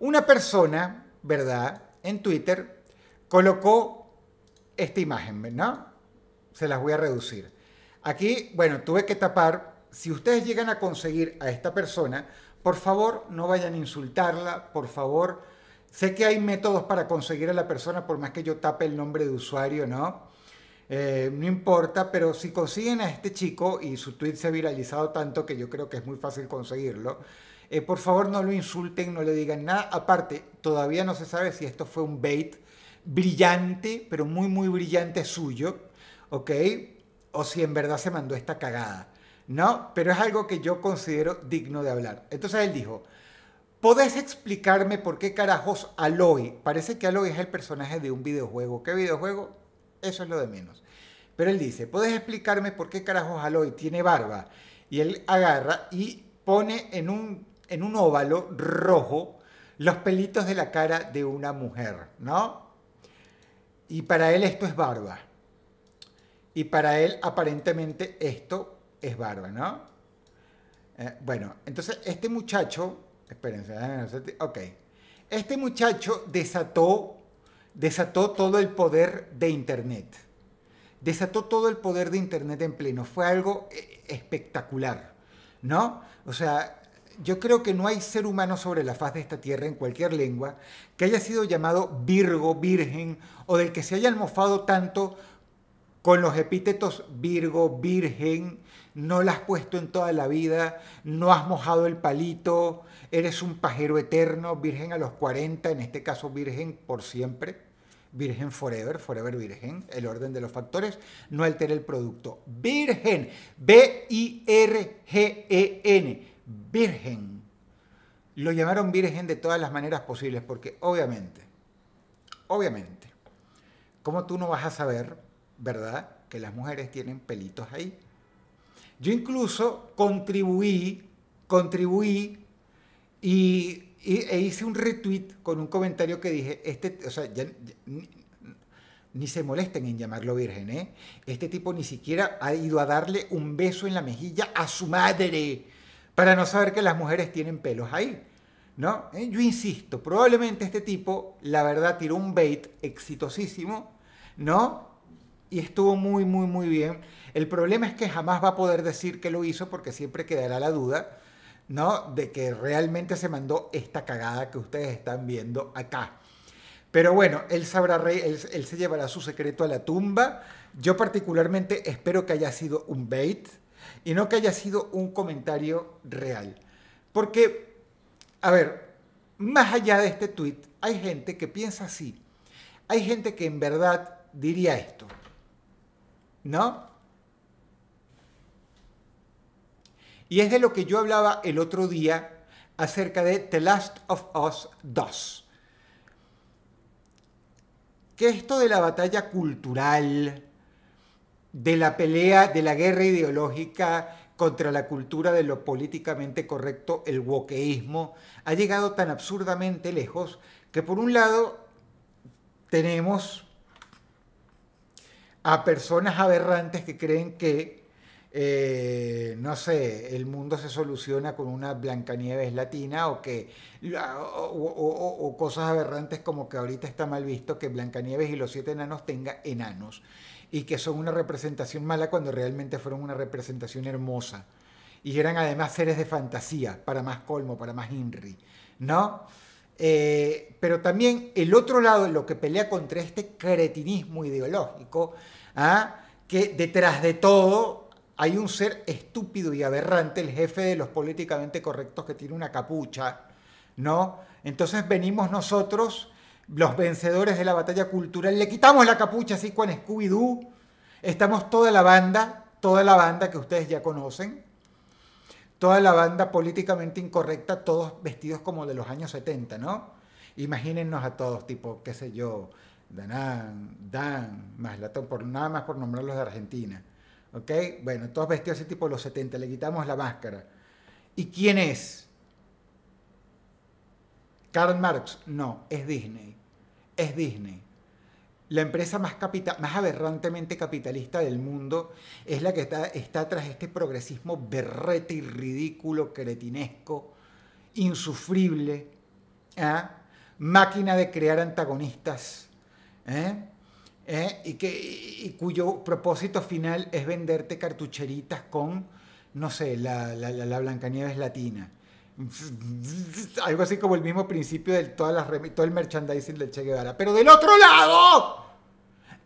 Una persona, ¿verdad? En Twitter colocó esta imagen, ¿no? Se las voy a reducir. Aquí, bueno, tuve que tapar. Si ustedes llegan a conseguir a esta persona, por favor no vayan a insultarla, por favor. Sé que hay métodos para conseguir a la persona, por más que yo tape el nombre de usuario, ¿no? Eh, no importa, pero si consiguen a este chico y su tweet se ha viralizado tanto que yo creo que es muy fácil conseguirlo, eh, por favor, no lo insulten, no le digan nada. Aparte, todavía no se sabe si esto fue un bait brillante, pero muy, muy brillante suyo, ¿ok? O si en verdad se mandó esta cagada, ¿no? Pero es algo que yo considero digno de hablar. Entonces él dijo, ¿podés explicarme por qué carajos Aloy? Parece que Aloy es el personaje de un videojuego. ¿Qué videojuego? Eso es lo de menos. Pero él dice, ¿podés explicarme por qué carajos Aloy tiene barba? Y él agarra y pone en un en un óvalo rojo los pelitos de la cara de una mujer, ¿no? Y para él esto es barba. Y para él aparentemente esto es barba, ¿no? Eh, bueno, entonces este muchacho, espérense, ok, este muchacho desató, desató todo el poder de Internet. Desató todo el poder de Internet en pleno. Fue algo eh, espectacular, ¿no? O sea, yo creo que no hay ser humano sobre la faz de esta tierra, en cualquier lengua, que haya sido llamado Virgo, Virgen, o del que se haya almofado tanto con los epítetos Virgo, Virgen, no la has puesto en toda la vida, no has mojado el palito, eres un pajero eterno, Virgen a los 40, en este caso Virgen por siempre. Virgen Forever, Forever Virgen, el orden de los factores, no altera el producto. Virgen, B-I-R-G-E-N, virgen. Lo llamaron virgen de todas las maneras posibles, porque obviamente, obviamente, como tú no vas a saber, verdad, que las mujeres tienen pelitos ahí? Yo incluso contribuí, contribuí y, e hice un retweet con un comentario que dije, este, o sea, ni, ni se molesten en llamarlo virgen, ¿eh? Este tipo ni siquiera ha ido a darle un beso en la mejilla a su madre para no saber que las mujeres tienen pelos ahí. ¿no? Eh, yo insisto, probablemente este tipo, la verdad, tiró un bait exitosísimo, ¿no? Y estuvo muy, muy, muy bien. El problema es que jamás va a poder decir que lo hizo porque siempre quedará la duda, ¿no? De que realmente se mandó esta cagada que ustedes están viendo acá. Pero bueno, él sabrá, rey, él, él se llevará su secreto a la tumba. Yo particularmente espero que haya sido un bait, y no que haya sido un comentario real. Porque, a ver, más allá de este tweet, hay gente que piensa así. Hay gente que en verdad diría esto. ¿No? Y es de lo que yo hablaba el otro día acerca de The Last of Us 2. Que esto de la batalla cultural, de la pelea, de la guerra ideológica contra la cultura de lo políticamente correcto, el wokeísmo, ha llegado tan absurdamente lejos que por un lado tenemos a personas aberrantes que creen que eh, no sé, el mundo se soluciona con una Blancanieves latina o que o, cosas aberrantes como que ahorita está mal visto que Blancanieves y los siete enanos tenga enanos y que son una representación mala cuando realmente fueron una representación hermosa y eran además seres de fantasía para más colmo, para más Henry, ¿no? Eh, pero también el otro lado, lo que pelea contra este cretinismo ideológico, ¿ah? que detrás de todo hay un ser estúpido y aberrante, el jefe de los políticamente correctos que tiene una capucha, ¿no? Entonces venimos nosotros, los vencedores de la batalla cultural, le quitamos la capucha así con Scooby-Doo, estamos toda la banda, toda la banda que ustedes ya conocen, toda la banda políticamente incorrecta, todos vestidos como de los años 70, ¿no? Imagínennos a todos, tipo, qué sé yo, Danán, Dan, Maslatón, por, nada más por nombrarlos de Argentina. ¿Ok? Bueno, todos vestidos así tipo los 70, le quitamos la máscara. ¿Y quién es? Karl Marx, no, es Disney. Es Disney. La empresa más, más aberrantemente capitalista del mundo es la que está, tras este progresismo berrete y ridículo, cretinesco, insufrible, ¿ah? máquina de crear antagonistas. ¿eh? ¿eh? y, que, y cuyo propósito final es venderte cartucheritas con, no sé, la, la, la, Blancanieves latina. Algo así como el mismo principio de todas las, todo el merchandising del Che Guevara. Pero del otro lado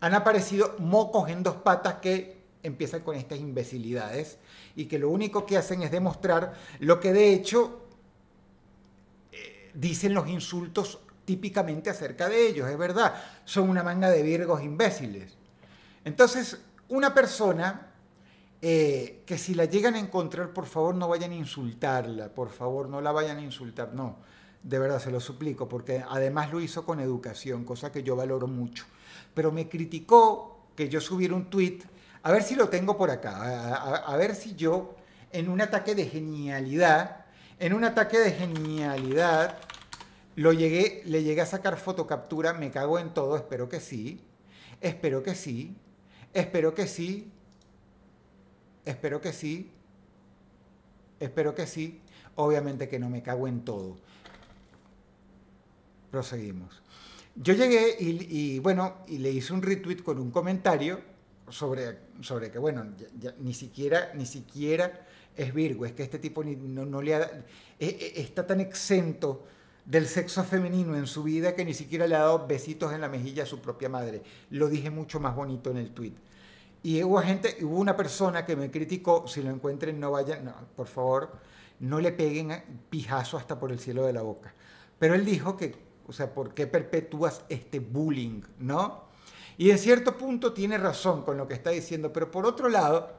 han aparecido mocos en dos patas que empiezan con estas imbecilidades y que lo único que hacen es demostrar lo que de hecho eh, dicen los insultos típicamente acerca de ellos, es verdad, son una manga de virgos imbéciles. Entonces, una persona eh, que si la llegan a encontrar, por favor no vayan a insultarla, por favor no la vayan a insultar, no, de verdad se lo suplico, porque además lo hizo con educación, cosa que yo valoro mucho. Pero me criticó que yo subiera un tweet, a ver si lo tengo por acá, a, a ver si yo, en un ataque de genialidad, en un ataque de genialidad, lo llegué, le llegué a sacar fotocaptura, me cago en todo, espero que sí, espero que sí, espero que sí, espero que sí, espero que sí. Obviamente que no me cago en todo. Proseguimos. Yo llegué y, bueno, y le hice un retweet con un comentario sobre, sobre que, bueno, ni siquiera, ni siquiera es Virgo, es que este tipo ni, no, le e, e, está tan exento del sexo femenino en su vida que ni siquiera le ha dado besitos en la mejilla a su propia madre. Lo dije mucho más bonito en el tweet. Y hubo gente, hubo una persona que me criticó, si lo encuentren no vayan, no, por favor, no le peguen pijazo hasta por el cielo de la boca. Pero él dijo que, o sea, ¿por qué perpetúas este bullying, no? Y en cierto punto tiene razón con lo que está diciendo, pero por otro lado,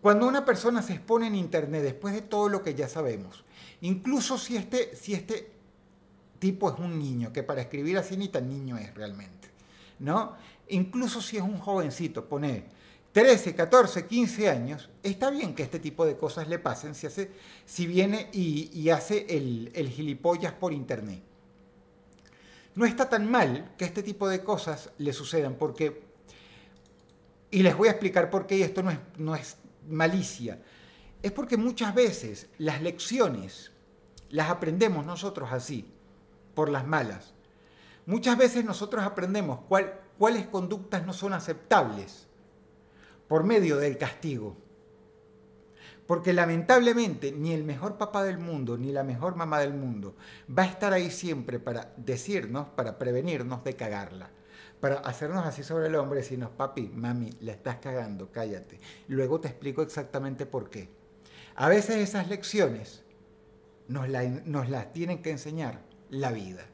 cuando una persona se expone en internet después de todo lo que ya sabemos, incluso si este si este tipo es un niño, que para escribir así ni tan niño es realmente, ¿no? Incluso si es un jovencito, pone 13, 14, 15 años, está bien que este tipo de cosas le pasen si, hace, si viene y, hace el, gilipollas por internet. No está tan mal que este tipo de cosas le sucedan porque, y les voy a explicar por qué, y esto no es, no es malicia, es porque muchas veces las lecciones las aprendemos nosotros así por las malas. Muchas veces nosotros aprendemos cuáles conductas no son aceptables por medio del castigo. Porque lamentablemente ni el mejor papá del mundo, ni la mejor mamá del mundo va a estar ahí siempre para decirnos, para prevenirnos de cagarla. Para hacernos así sobre el hombre, decirnos, papi, mami, la estás cagando, cállate. Luego te explico exactamente por qué. A veces esas lecciones nos las tienen que enseñar la vida.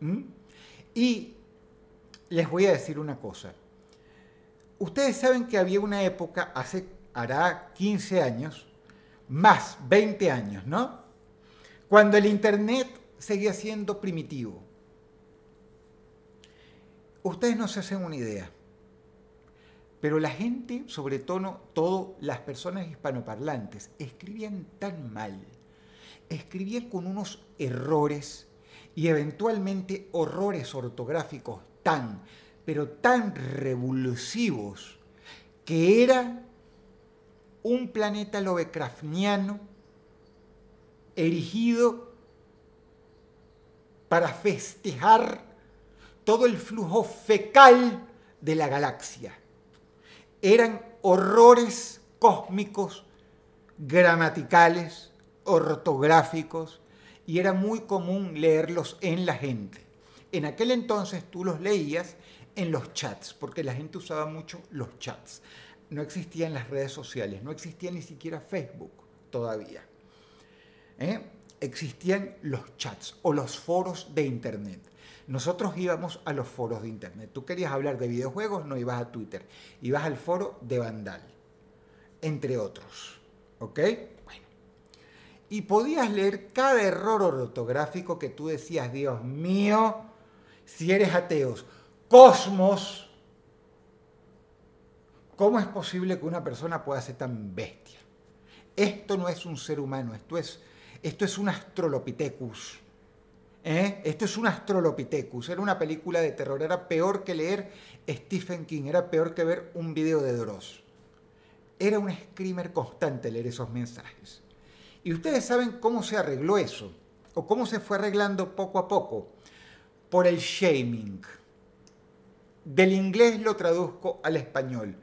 ¿Mm? Y les voy a decir una cosa. Ustedes saben que había una época, hace, hará 15 años, más 20 años, ¿no? Cuando el Internet seguía siendo primitivo. Ustedes no se hacen una idea, pero la gente, sobre todo, todo las personas hispanoparlantes, escribían tan mal escribía con unos errores y eventualmente horrores ortográficos tan, pero tan revulsivos, que era un planeta lovecraftiano erigido para festejar todo el flujo fecal de la galaxia. Eran horrores cósmicos, gramaticales, ortográficos y era muy común leerlos en la gente. En aquel entonces tú los leías en los chats, porque la gente usaba mucho los chats. No existían las redes sociales, no existía ni siquiera Facebook todavía. ¿eh? Existían los chats o los foros de Internet. Nosotros íbamos a los foros de Internet. Tú querías hablar de videojuegos, no ibas a Twitter, ibas al foro de Vandal, entre otros. ¿Ok? y podías leer cada error ortográfico que tú decías, Dios mío, si eres ateos, cosmos, ¿cómo es posible que una persona pueda ser tan bestia? Esto no es un ser humano, esto es, esto es un astrolopithecus. ¿Eh? Esto es un Astrolopithecus, era una película de terror, era peor que leer Stephen King, era peor que ver un video de Dross. Era un screamer constante leer esos mensajes. Y ustedes saben cómo se arregló eso, o cómo se fue arreglando poco a poco, por el shaming. Del inglés lo traduzco al español,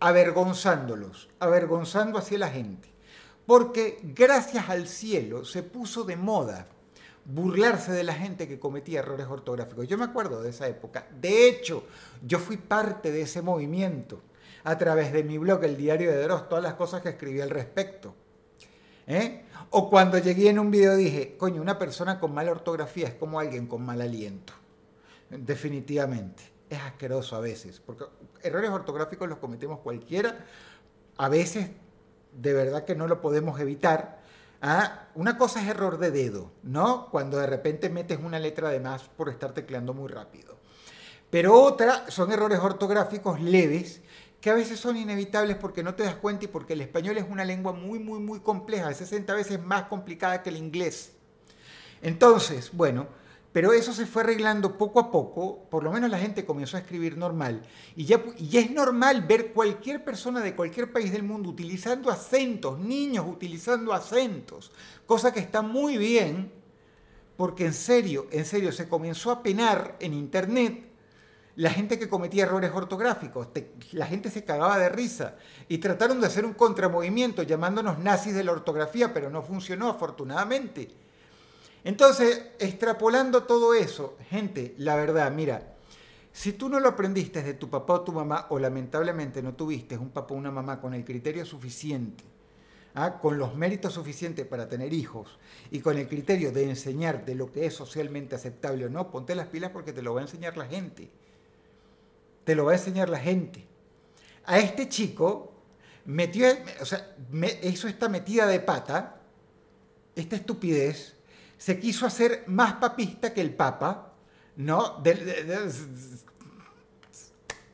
avergonzándolos, avergonzando hacia la gente. Porque gracias al cielo se puso de moda burlarse de la gente que cometía errores ortográficos. Yo me acuerdo de esa época. De hecho, yo fui parte de ese movimiento a través de mi blog, el diario de Dross, todas las cosas que escribí al respecto. ¿Eh? O cuando llegué en un video dije, coño, una persona con mala ortografía es como alguien con mal aliento. Definitivamente. Es asqueroso a veces, porque errores ortográficos los cometemos cualquiera. A veces, de verdad que no lo podemos evitar. ¿Ah? Una cosa es error de dedo, ¿no? Cuando de repente metes una letra de más por estar tecleando muy rápido. Pero otra son errores ortográficos leves que a veces son inevitables porque no te das cuenta y porque el español es una lengua muy, muy, muy compleja, 60 veces más complicada que el inglés. Entonces, bueno, pero eso se fue arreglando poco a poco, por lo menos la gente comenzó a escribir normal. Y ya, y es normal ver cualquier persona de cualquier país del mundo utilizando acentos, niños utilizando acentos, cosa que está muy bien, porque en serio, en serio, se comenzó a penar en Internet la gente que cometía errores ortográficos, la gente se cagaba de risa y trataron de hacer un contramovimiento llamándonos nazis de la ortografía, pero no funcionó afortunadamente. Entonces, extrapolando todo eso, gente, la verdad, mira, si tú no lo aprendiste de tu papá o tu mamá, o lamentablemente no tuviste un papá o una mamá con el criterio suficiente, ¿ah? con los méritos suficientes para tener hijos y con el criterio de enseñarte lo que es socialmente aceptable o no, ponte las pilas porque te lo va a enseñar la gente te lo va a enseñar la gente. A este chico, metió, hizo esta metida de pata, esta estupidez, se quiso hacer más papista que el Papa, ¿no?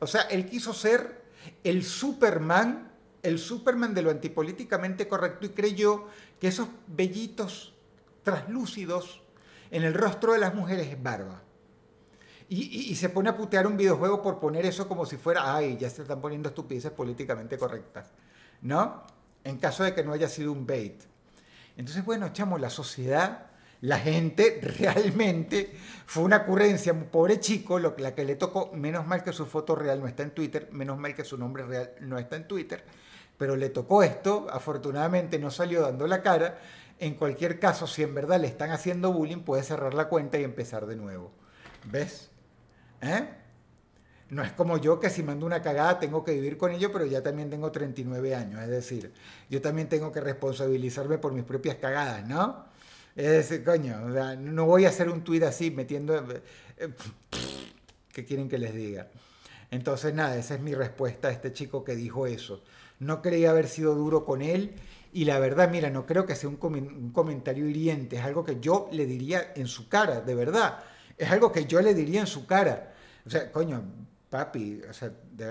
o sea, él quiso ser el Superman, el Superman de lo antipolíticamente correcto y creyó que esos vellitos traslúcidos en el rostro de las mujeres es barba. Y, se pone a putear un videojuego por poner eso como si fuera, ay, ya se están poniendo estupideces políticamente correctas, ¿no? En caso de que no haya sido un bait. Entonces, bueno, chamo, la sociedad, la gente realmente fue una ocurrencia. Pobre chico, lo, la que le tocó, menos mal que su foto real no está en Twitter, menos mal que su nombre real no está en Twitter, pero le tocó esto, afortunadamente no salió dando la cara. En cualquier caso, si en verdad le están haciendo bullying, puede cerrar la cuenta y empezar de nuevo. ¿Ves? ¿Eh? No es como yo que si mando una cagada tengo que vivir con ello, pero ya también tengo 39 años, es decir, yo también tengo que responsabilizarme por mis propias cagadas, ¿no? Es decir, coño, no voy a hacer un tuit así metiendo... Eh, eh, ¿Qué quieren que les diga? Entonces, nada, esa es mi respuesta a este chico que dijo eso. No creía haber sido duro con él y la verdad, mira, no creo que sea un, un comentario hiriente, es algo que yo le diría en su cara, de verdad. Es algo que yo le diría en su cara o sea, coño, papi, o sea,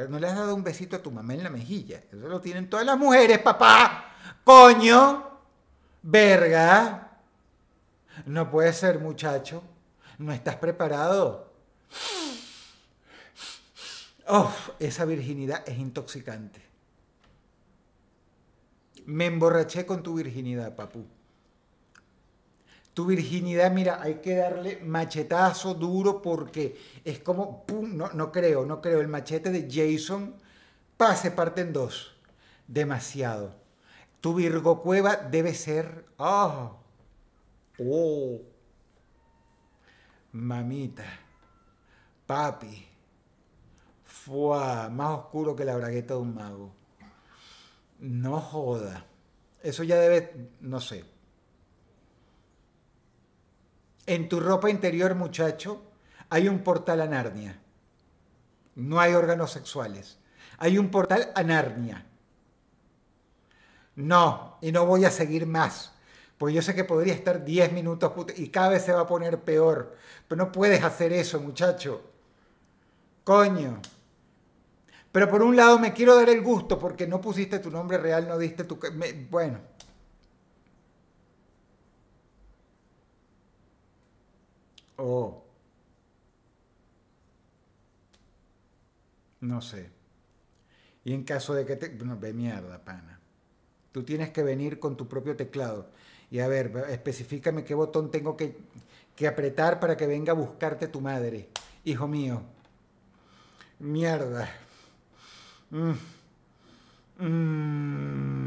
no le has dado un besito a tu mamá en la mejilla. Eso lo tienen todas las mujeres, papá. Coño, verga. No puede ser, muchacho. No estás preparado. esa virginidad es intoxicante. Me emborraché con tu virginidad, papu tu virginidad, mira, hay que darle machetazo duro porque es como, pum, no, no creo, no creo, el machete de Jason pase parte en dos, demasiado. Tu Virgo Cueva debe ser, oh, oh, mamita, papi, fuá, más oscuro que la bragueta de un mago. No joda. Eso ya debe, no sé. En tu ropa interior, muchacho, hay un portal a Narnia. No hay órganos sexuales. Hay un portal a Narnia. No, y no voy a seguir más. Pues yo sé que podría estar 10 minutos y cada vez se va a poner peor. Pero no puedes hacer eso, muchacho. Coño. Pero por un lado me quiero dar el gusto porque no pusiste tu nombre real, no diste tu... bueno. Oh, No sé. Y en caso de que te. ve mierda, pana. Tú tienes que venir con tu propio teclado. Y a ver, especificame qué botón tengo que, apretar para que venga a buscarte tu madre. Hijo mío. Mierda. Mm. Mm.